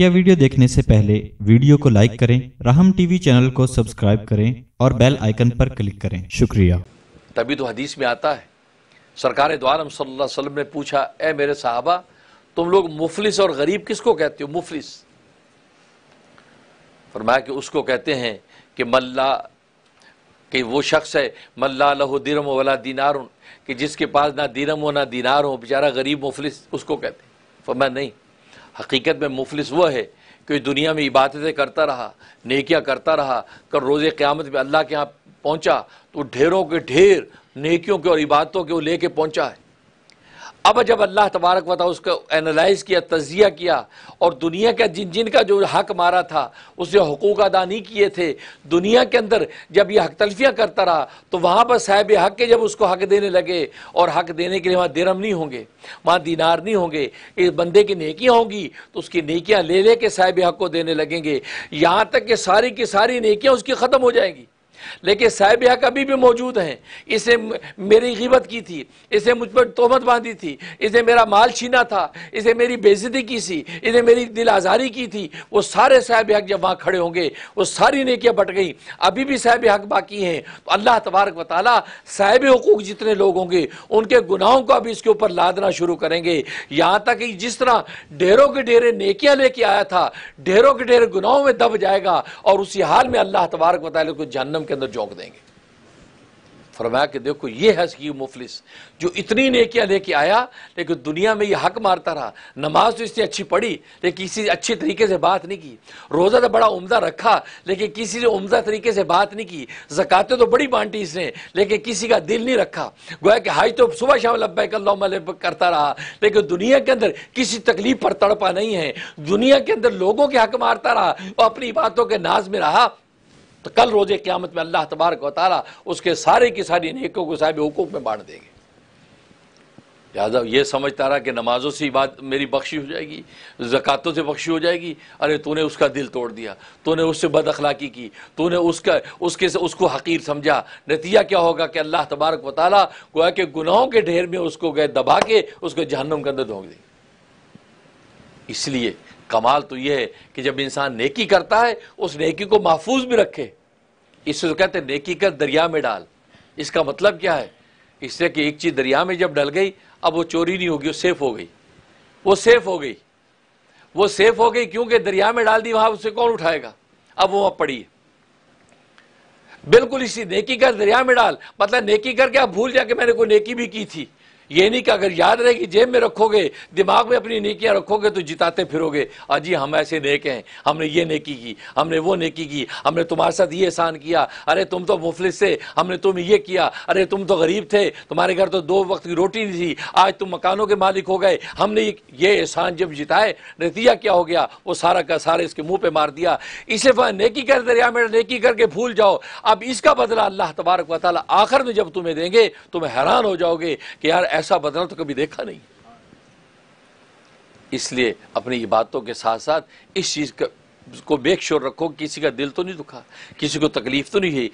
मुख्य वीडियो देखने से पहले वीडियो को लाइक करें राहम टीवी चैनल को सब्सक्राइब करें और बेल आइकन पर क्लिक करें शुक्रिया तभी तो हदीस में आता है सरकार द्वारम ने पूछा ए मेरे साहबा तुम लोग मुफलिस और गरीब किसको कहते हो मुफलिस फरमाया कि उसको कहते हैं कि मल्ला कि वो शख्स है मल्ला लहु दिरम वाला दीनार कि जिसके पास ना दिरम हो ना दीनार हो बेचारा गरीब मुफलिस उसको कहते हैं फरमाया नहीं हकीकत में मुफलिस वह है कि दुनिया में इबादतें करता रहा नेकियाँ करता रहा कर रोज़ क़्यामत में अल्लाह के यहाँ पहुँचा तो ढेरों के ढेर नेकियों के और इबादतों के वो कर पहुँचा है अब जब अल्लाह तबारक वाली उसको एनालाइज किया तजिया किया और दुनिया का जिन जिन का जो हक मारा था उसने हकूक अदा नहीं किए थे दुनिया के अंदर जब यह हक तलफियाँ करता रहा तो वहाँ पर साहब हक के जब उसको हक देने लगे और हक देने के लिए वहाँ दरम नहीं होंगे वहाँ दीनार नहीं होंगे इस बंदे की नेकियाँ होंगी तो उसकी नेकियाँ ले ले कर साहब हक को देने लगेंगे यहाँ तक कि सारी की सारी नेकियाँ उसकी ख़त्म हो जाएंगी लेकिन साहिब हक अभी भी मौजूद हैं इसे मेरी गिबत की थी इसे मुझ पर तोहमत बांधी थी इसे मेरा माल छीना था इसे मेरी बेजती की थी इसे मेरी दिल आज़ारी की थी वो सारे साहिब हक जब वहाँ खड़े होंगे वो सारी नेकियाँ बट गई अभी भी साहिब हक बाकी हैं तो अल्लाह तबारक वाली साहिब हकूक जितने लोग होंगे उनके गुनाहों को अभी इसके ऊपर लादना शुरू करेंगे यहाँ तक कि जिस तरह ढेरों के ढेरे नेकियाँ लेके आया था ढेरों के ढेरे गुनाहों में दब जाएगा और उसी हाल में अल्लाह तबारक वाली को जहनम के अंदर जोंक देंगे फरमाया कि देखो ये है सही मुफलिस जो इतनी नेकियां लेके आया लेकिन दुनिया में ये हक मारता रहा नमाज तो इसने अच्छी पढ़ी लेकिन किसी अच्छे तरीके से बात नहीं की रोज़ा तो बड़ा उम्दा रखा लेकिन किसी ने उम्दा तरीके से बात नहीं की जक़ातें तो बड़ी बांटी इसने लेकिन किसी का दिल नहीं रखा गोया कि हाई तो सुबह शाम लब्बैक अल्लाह करता रहा लेकिन दुनिया के अंदर किसी तकलीफ पर तड़पा नहीं है दुनिया के अंदर लोगों के हक मारता रहा और अपनी बातों के नाज में रहा तो कल रोज़ क़्यामत में अल्लाह तबारक वाली उसके सारे की सारी नेकों को साहब हुकूक में बांट देंगे लिहाजा ये समझता रहा कि नमाजों से बात मेरी बख्शी हो जाएगी ज़क़़तों से बख्शी हो जाएगी अरे तूने उसका दिल तोड़ दिया तूने उससे बद अखलाकी की तूने उसका उसके से उसको हकीर समझा नतीजा क्या होगा कि अल्लाह तबारक वाली गोया के गुनाहों के ढेर में उसको गए दबा के उसको जहनम के अंदर धोंक देंगे इसलिए कमाल तो यह है कि जब इंसान नेकी करता है उस नेकी को महफूज भी रखे इससे तो कहते नेकी कर दरिया में डाल इसका मतलब क्या है इससे कि एक चीज़ दरिया में जब डल गई अब वो चोरी नहीं होगी वो सेफ़ हो गई वो सेफ़ हो गई वो सेफ़ हो गई क्योंकि दरिया में डाल दी वहां उसे कौन उठाएगा अब वो अब पड़ी है बिल्कुल इसी नेकी कर दरिया में डाल मतलब नेकी करके आप भूल जाके मैंने कोई नेकी भी की थी ये नहीं कि अगर याद रहे कि जेब में रखोगे दिमाग में अपनी नेकियां रखोगे तो जिताते फिरोगे अजी हाँ हम ऐसे नेक हैं हमने ये नेकी की हमने वो नेकी की हमने तुम्हारे साथ ये एहसान किया अरे तुम तो मुफलिस थे हमने तुम ये किया अरे तुम तो गरीब थे तुम्हारे घर तो दो वक्त की रोटी नहीं थी आज तुम मकानों के मालिक हो गए हमने ये एहसान जब जिताए नतीजा क्या हो गया वो सारा का सारा इसके मुंह पर मार दिया इसे वह नेकी कर दरिया में नेकी करके भूल जाओ अब इसका बदला अल्लाह तबारक वाली आखिर में जब तुम्हें देंगे तुम हैरान हो जाओगे कि यार ऐसा बदला तो कभी देखा नहीं इसलिए अपनी इबादतों के साथ साथ इस चीज़ का को बेकशोर रखो किसी का दिल तो नहीं दुखा किसी को तकलीफ तो नहीं हुई